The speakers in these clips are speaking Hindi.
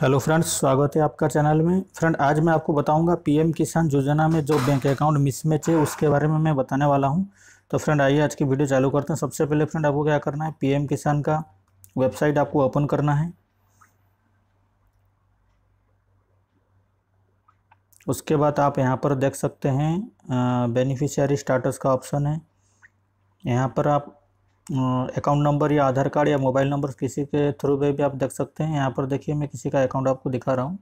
हेलो फ्रेंड्स स्वागत है आपका चैनल में फ्रेंड आज मैं आपको बताऊंगा पीएम किसान योजना में जो बैंक अकाउंट मिसमैच है उसके बारे में मैं बताने वाला हूं तो फ्रेंड आइए आज की वीडियो चालू करते हैं सबसे पहले फ्रेंड आपको क्या करना है पीएम किसान का वेबसाइट आपको ओपन करना है उसके बाद आप यहाँ पर देख सकते हैं बेनिफिशियरी स्टाटस का ऑप्शन है यहाँ पर आप अकाउंट नंबर या आधार कार्ड या मोबाइल नंबर किसी के थ्रू पे भी आप देख सकते हैं यहाँ पर देखिए मैं किसी का अकाउंट आपको दिखा रहा हूँ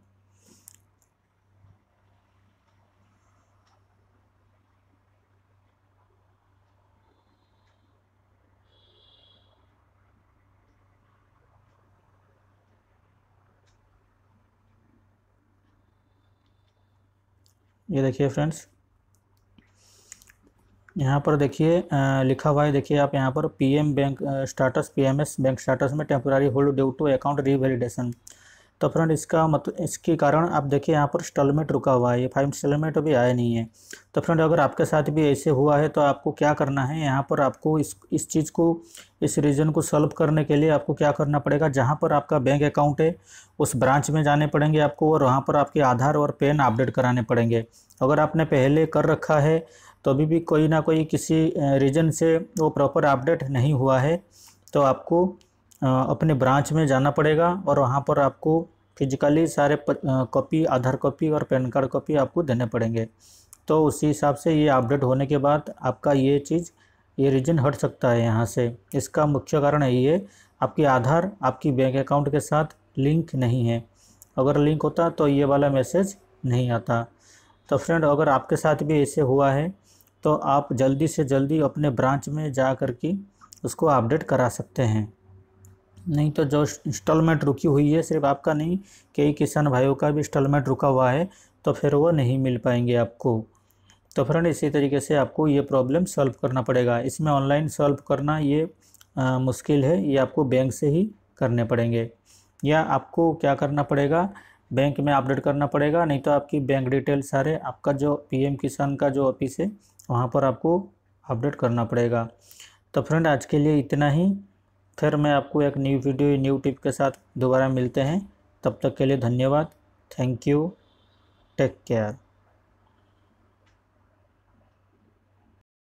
ये देखिए फ्रेंड्स यहाँ पर देखिए लिखा हुआ है देखिए आप यहाँ पर PM bank status PMS bank status में temporary hold due to account revalidation तो फ्रेंड इसका मतलब इसके कारण आप देखिए यहाँ पर इंस्टॉलमेंट रुका हुआ है ये फाइव इंस्टॉलमेंट अभी आया नहीं है तो फ्रेंड अगर आपके साथ भी ऐसे हुआ है तो आपको क्या करना है यहाँ पर आपको इस इस चीज़ को इस रीजन को सॉल्व करने के लिए आपको क्या करना पड़ेगा जहाँ पर आपका बैंक अकाउंट है उस ब्रांच में जाने पड़ेंगे आपको और वहाँ पर आपके आधार और पेन अपडेट कराने पड़ेंगे अगर आपने पहले कर रखा है तो अभी भी कोई ना कोई किसी रीजन से वो प्रॉपर अपडेट नहीं हुआ है तो आपको अपने ब्रांच में जाना पड़ेगा और वहाँ पर आपको फिजिकली सारे कॉपी आधार कॉपी और पैन कार्ड कॉपी आपको देने पड़ेंगे तो उसी हिसाब से ये अपडेट होने के बाद आपका ये चीज़ ये रीजन हट सकता है यहाँ से इसका मुख्य कारण यही है आपके आधार आपकी बैंक अकाउंट के साथ लिंक नहीं है अगर लिंक होता तो ये वाला मैसेज नहीं आता तो फ्रेंड अगर आपके साथ भी ऐसे हुआ है तो आप जल्दी से जल्दी अपने ब्रांच में जा कर के उसको अपडेट करा सकते हैं नहीं तो जो इंस्टॉलमेंट रुकी हुई है सिर्फ आपका नहीं कई किसान भाइयों का भी इंस्टॉलमेंट रुका हुआ है तो फिर वो नहीं मिल पाएंगे आपको तो फ्रेंड इसी तरीके से आपको ये प्रॉब्लम सॉल्व करना पड़ेगा इसमें ऑनलाइन सॉल्व करना ये आ, मुश्किल है ये आपको बैंक से ही करने पड़ेंगे या आपको क्या करना पड़ेगा बैंक में अपडेट करना पड़ेगा नहीं तो आपकी बैंक डिटेल सारे आपका जो पीएम किसान का जो ऑफिस है वहाँ पर आपको अपडेट करना पड़ेगा तो फ्रेंड आज के लिए इतना ही फिर मैं आपको एक न्यू वीडियो न्यू टिप के साथ दोबारा मिलते हैं तब तक के लिए धन्यवाद थैंक यू टेक केयर